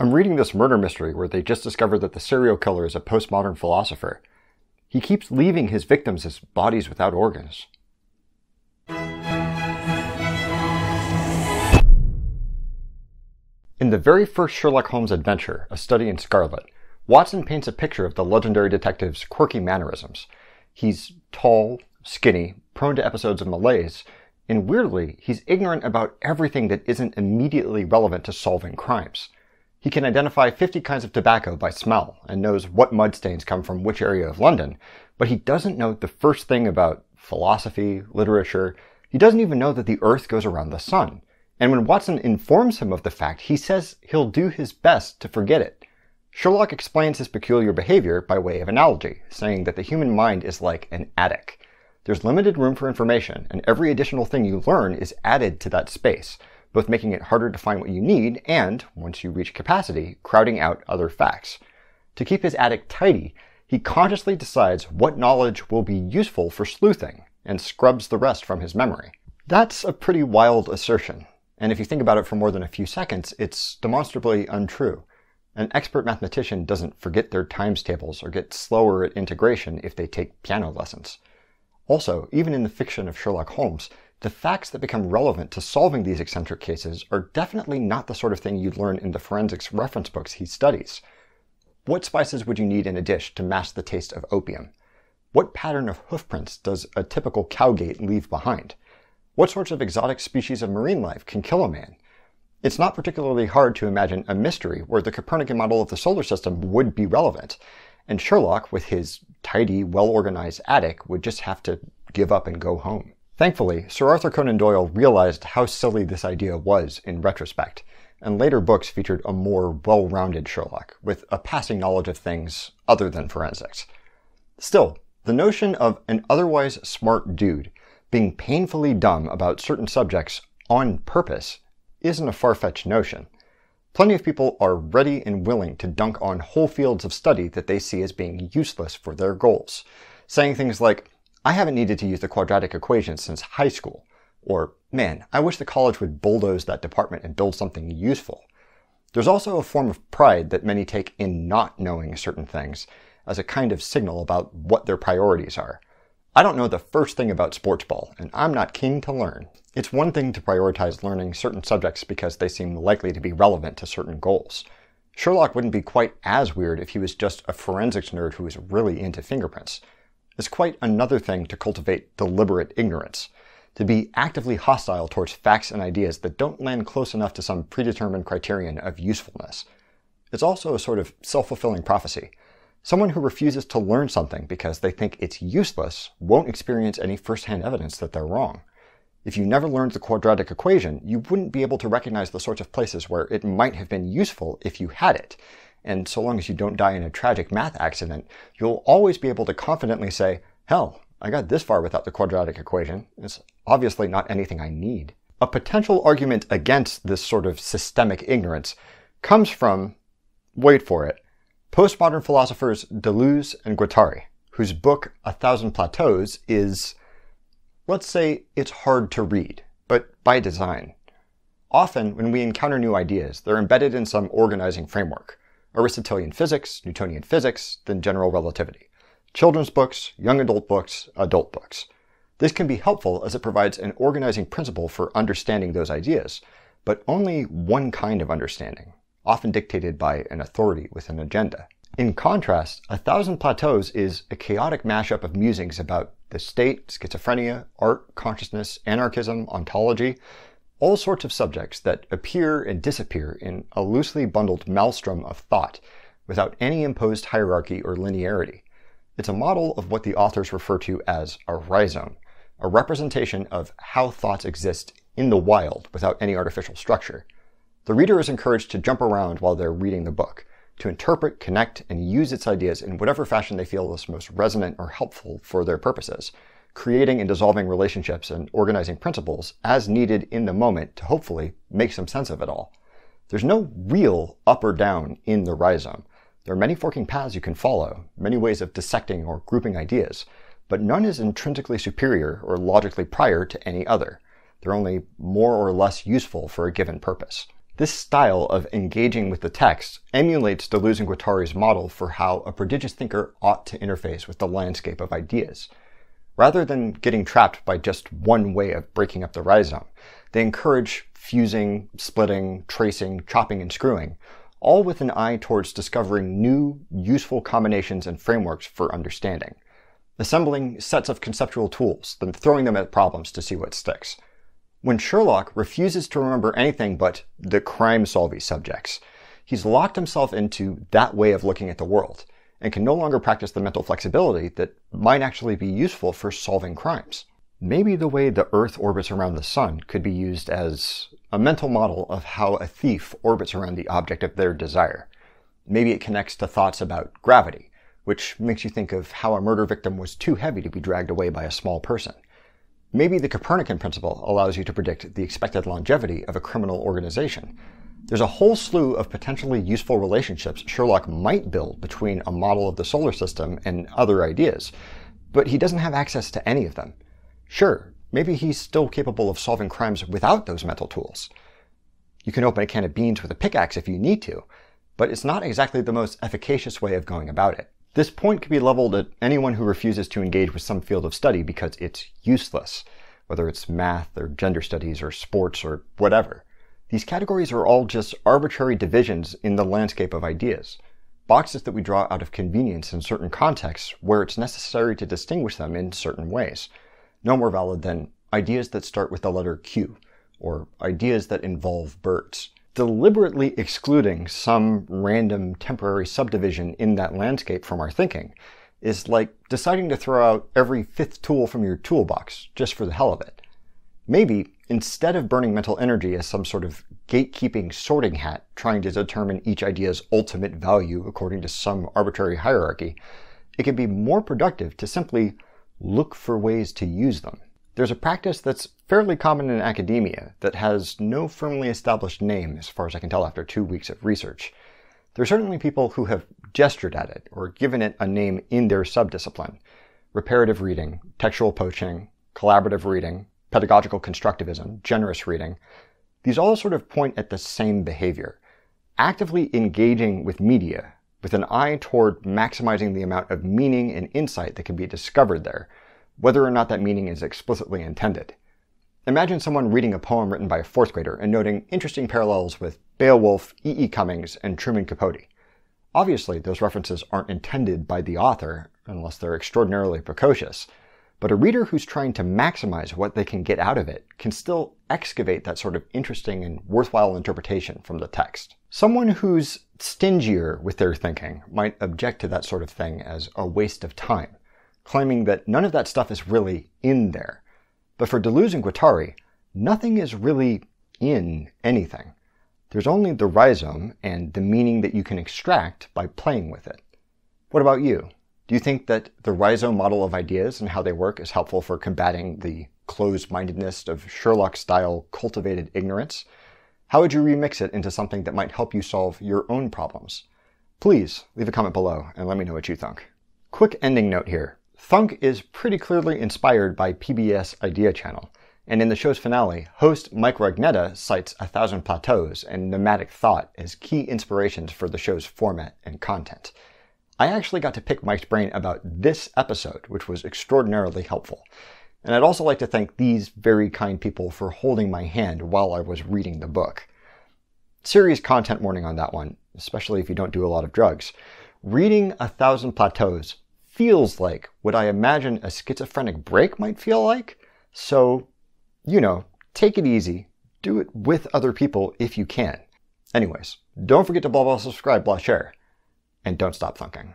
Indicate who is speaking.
Speaker 1: I'm reading this murder mystery where they just discovered that the serial killer is a postmodern philosopher. He keeps leaving his victims as bodies without organs. In the very first Sherlock Holmes adventure, A Study in Scarlet, Watson paints a picture of the legendary detective's quirky mannerisms. He's tall, skinny, prone to episodes of malaise, and weirdly, he's ignorant about everything that isn't immediately relevant to solving crimes. He can identify 50 kinds of tobacco by smell and knows what mud stains come from which area of London, but he doesn't know the first thing about philosophy, literature. He doesn't even know that the Earth goes around the sun. And when Watson informs him of the fact, he says he'll do his best to forget it. Sherlock explains his peculiar behavior by way of analogy, saying that the human mind is like an attic. There's limited room for information, and every additional thing you learn is added to that space both making it harder to find what you need and, once you reach capacity, crowding out other facts. To keep his attic tidy, he consciously decides what knowledge will be useful for sleuthing and scrubs the rest from his memory. That's a pretty wild assertion, and if you think about it for more than a few seconds, it's demonstrably untrue. An expert mathematician doesn't forget their times tables or get slower at integration if they take piano lessons. Also, even in the fiction of Sherlock Holmes, the facts that become relevant to solving these eccentric cases are definitely not the sort of thing you'd learn in the forensics reference books he studies. What spices would you need in a dish to match the taste of opium? What pattern of hoofprints does a typical cowgate leave behind? What sorts of exotic species of marine life can kill a man? It's not particularly hard to imagine a mystery where the Copernican model of the solar system would be relevant, and Sherlock, with his tidy, well organized attic, would just have to give up and go home. Thankfully, Sir Arthur Conan Doyle realized how silly this idea was in retrospect, and later books featured a more well rounded Sherlock, with a passing knowledge of things other than forensics. Still, the notion of an otherwise smart dude being painfully dumb about certain subjects on purpose isn't a far fetched notion. Plenty of people are ready and willing to dunk on whole fields of study that they see as being useless for their goals, saying things like, I haven't needed to use the quadratic equation since high school. Or, man, I wish the college would bulldoze that department and build something useful. There's also a form of pride that many take in not knowing certain things as a kind of signal about what their priorities are. I don't know the first thing about sports ball, and I'm not keen to learn. It's one thing to prioritize learning certain subjects because they seem likely to be relevant to certain goals. Sherlock wouldn't be quite as weird if he was just a forensics nerd who was really into fingerprints. It's quite another thing to cultivate deliberate ignorance, to be actively hostile towards facts and ideas that don't land close enough to some predetermined criterion of usefulness. It's also a sort of self fulfilling prophecy. Someone who refuses to learn something because they think it's useless won't experience any firsthand evidence that they're wrong. If you never learned the quadratic equation, you wouldn't be able to recognize the sorts of places where it might have been useful if you had it and so long as you don't die in a tragic math accident, you'll always be able to confidently say, hell, I got this far without the quadratic equation. It's obviously not anything I need. A potential argument against this sort of systemic ignorance comes from, wait for it, postmodern philosophers Deleuze and Guattari, whose book A Thousand Plateaus is, let's say, it's hard to read, but by design. Often, when we encounter new ideas, they're embedded in some organizing framework. Aristotelian physics, Newtonian physics, then general relativity. Children's books, young adult books, adult books. This can be helpful as it provides an organizing principle for understanding those ideas, but only one kind of understanding, often dictated by an authority with an agenda. In contrast, A Thousand Plateaus is a chaotic mashup of musings about the state, schizophrenia, art, consciousness, anarchism, ontology, all sorts of subjects that appear and disappear in a loosely bundled maelstrom of thought without any imposed hierarchy or linearity. It's a model of what the authors refer to as a rhizome, a representation of how thoughts exist in the wild without any artificial structure. The reader is encouraged to jump around while they're reading the book, to interpret, connect, and use its ideas in whatever fashion they feel is most resonant or helpful for their purposes creating and dissolving relationships and organizing principles as needed in the moment to hopefully make some sense of it all. There's no real up or down in the rhizome. There are many forking paths you can follow, many ways of dissecting or grouping ideas, but none is intrinsically superior or logically prior to any other. They're only more or less useful for a given purpose. This style of engaging with the text emulates Deleuze and Guattari's model for how a prodigious thinker ought to interface with the landscape of ideas. Rather than getting trapped by just one way of breaking up the rhizome, they encourage fusing, splitting, tracing, chopping, and screwing, all with an eye towards discovering new, useful combinations and frameworks for understanding. Assembling sets of conceptual tools, then throwing them at problems to see what sticks. When Sherlock refuses to remember anything but the crime solving subjects, he's locked himself into that way of looking at the world, and can no longer practice the mental flexibility that might actually be useful for solving crimes. Maybe the way the Earth orbits around the Sun could be used as a mental model of how a thief orbits around the object of their desire. Maybe it connects to thoughts about gravity, which makes you think of how a murder victim was too heavy to be dragged away by a small person. Maybe the Copernican principle allows you to predict the expected longevity of a criminal organization, there's a whole slew of potentially useful relationships Sherlock might build between a model of the solar system and other ideas, but he doesn't have access to any of them. Sure, maybe he's still capable of solving crimes without those mental tools. You can open a can of beans with a pickaxe if you need to, but it's not exactly the most efficacious way of going about it. This point could be leveled at anyone who refuses to engage with some field of study because it's useless, whether it's math or gender studies or sports or whatever. These categories are all just arbitrary divisions in the landscape of ideas, boxes that we draw out of convenience in certain contexts where it's necessary to distinguish them in certain ways, no more valid than ideas that start with the letter Q, or ideas that involve birds. Deliberately excluding some random temporary subdivision in that landscape from our thinking is like deciding to throw out every fifth tool from your toolbox just for the hell of it. Maybe instead of burning mental energy as some sort of gatekeeping sorting hat trying to determine each idea's ultimate value according to some arbitrary hierarchy, it can be more productive to simply look for ways to use them. There's a practice that's fairly common in academia that has no firmly established name, as far as I can tell after two weeks of research. There are certainly people who have gestured at it or given it a name in their subdiscipline reparative reading, textual poaching, collaborative reading, pedagogical constructivism, generous reading, these all sort of point at the same behavior. Actively engaging with media with an eye toward maximizing the amount of meaning and insight that can be discovered there, whether or not that meaning is explicitly intended. Imagine someone reading a poem written by a fourth grader and noting interesting parallels with Beowulf, E. E. Cummings, and Truman Capote. Obviously, those references aren't intended by the author, unless they're extraordinarily precocious, but a reader who's trying to maximize what they can get out of it can still excavate that sort of interesting and worthwhile interpretation from the text. Someone who's stingier with their thinking might object to that sort of thing as a waste of time, claiming that none of that stuff is really in there. But for Deleuze and Guattari, nothing is really in anything. There's only the rhizome and the meaning that you can extract by playing with it. What about you? Do you think that the rhizome model of ideas and how they work is helpful for combating the closed mindedness of Sherlock style cultivated ignorance? How would you remix it into something that might help you solve your own problems? Please leave a comment below and let me know what you think. Quick ending note here Thunk is pretty clearly inspired by PBS Idea Channel. And in the show's finale, host Mike Ragnetta cites A Thousand Plateaus and Nomadic Thought as key inspirations for the show's format and content. I actually got to pick Mike's brain about this episode, which was extraordinarily helpful. And I'd also like to thank these very kind people for holding my hand while I was reading the book. Serious content warning on that one, especially if you don't do a lot of drugs. Reading A Thousand Plateaus feels like what I imagine a schizophrenic break might feel like. So, you know, take it easy. Do it with other people if you can. Anyways, don't forget to blah blah subscribe, blah share and don't stop thinking.